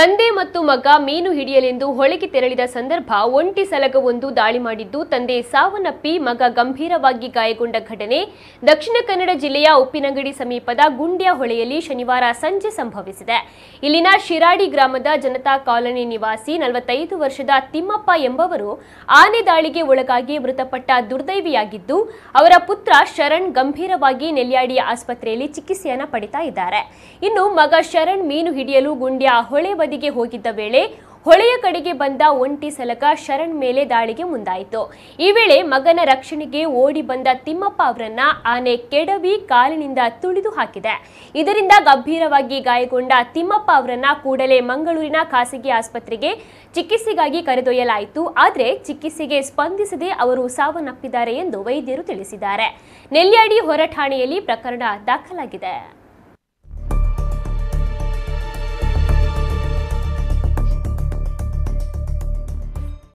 ತಂದೆ ಮತ್ತು ಮಗ ಮೀನು ಹಿಡಿಯಲೆಂದು ಹೊಳೆಗೆ ತೆರಳಿದ ಸಂದರ್ಭ ಒಂಟಿ ಸಲಗವೊಂದು ದಾಳಿ ಮಾಡಿದ್ದು ತಂದೆ ಸಾವನ್ನಪ್ಪಿ ಮಗ ಗಂಭೀರವಾಗಿ ಗಾಯಗೊಂಡ ಘಟನೆ ದಕ್ಷಿಣ ಕನ್ನಡ ಜಿಲ್ಲೆಯ ಉಪ್ಪಿನಂಗಡಿ ಸಮೀಪದ ಗುಂಡ್ಯ ಹೊಳೆಯಲ್ಲಿ ಶನಿವಾರ ಸಂಜೆ ಸಂಭವಿಸಿದೆ ಇಲ್ಲಿನ ಶಿರಾಡಿ ಗ್ರಾಮದ ಜನತಾ ಕಾಲೋನಿ ನಿವಾಸಿ ನಲವತ್ತೈದು ವರ್ಷದ ತಿಮ್ಮಪ್ಪ ಎಂಬವರು ಆನೆ ದಾಳಿಗೆ ಒಳಗಾಗಿ ಮೃತಪಟ್ಟ ದುರ್ದೈವಿಯಾಗಿದ್ದು ಅವರ ಪುತ್ರ ಶರಣ್ ಗಂಭೀರವಾಗಿ ನೆಲ್ಯಾಡಿ ಆಸ್ಪತ್ರೆಯಲ್ಲಿ ಚಿಕಿತ್ಸೆಯನ್ನು ಪಡಿತಾ ಇದ್ದಾರೆ ಇನ್ನು ಮಗ ಶರಣ್ ಮೀನು ಹಿಡಿಯಲು ಗುಂಡ್ಯ ಹೊಳೆ ಬದಿಗೆ ಹೋಗಿದ್ದ ವೇಳೆ ಹೊಳೆಯ ಕಡೆಗೆ ಬಂದ ಒಂಟಿ ಸಲಕ ಶರಣ್ ಮೇಲೆ ದಾಳಿಗೆ ಮುಂದಾಯಿತು ಈ ವೇಳೆ ಮಗನ ರಕ್ಷಣೆಗೆ ಓಡಿ ಬಂದ ತಿಮ್ಮಪ್ಪ ಅವರನ್ನ ಆನೆ ಕೆಡವಿ ಕಾಲಿನಿಂದ ತುಳಿದು ಹಾಕಿದೆ ಇದರಿಂದ ಗಂಭೀರವಾಗಿ ಗಾಯಗೊಂಡ ತಿಮ್ಮಪ್ಪ ಅವರನ್ನ ಕೂಡಲೇ ಮಂಗಳೂರಿನ ಖಾಸಗಿ ಆಸ್ಪತ್ರೆಗೆ ಚಿಕಿತ್ಸೆಗಾಗಿ ಕರೆದೊಯ್ಯಲಾಯಿತು ಆದರೆ ಚಿಕಿತ್ಸೆಗೆ ಸ್ಪಂದಿಸದೆ ಅವರು ಸಾವನ್ನಪ್ಪಿದ್ದಾರೆ ಎಂದು ವೈದ್ಯರು ತಿಳಿಸಿದ್ದಾರೆ ನೆಲ್ಯಾಡಿ ಹೊರಠಾಣೆಯಲ್ಲಿ ಪ್ರಕರಣ ದಾಖಲಾಗಿದೆ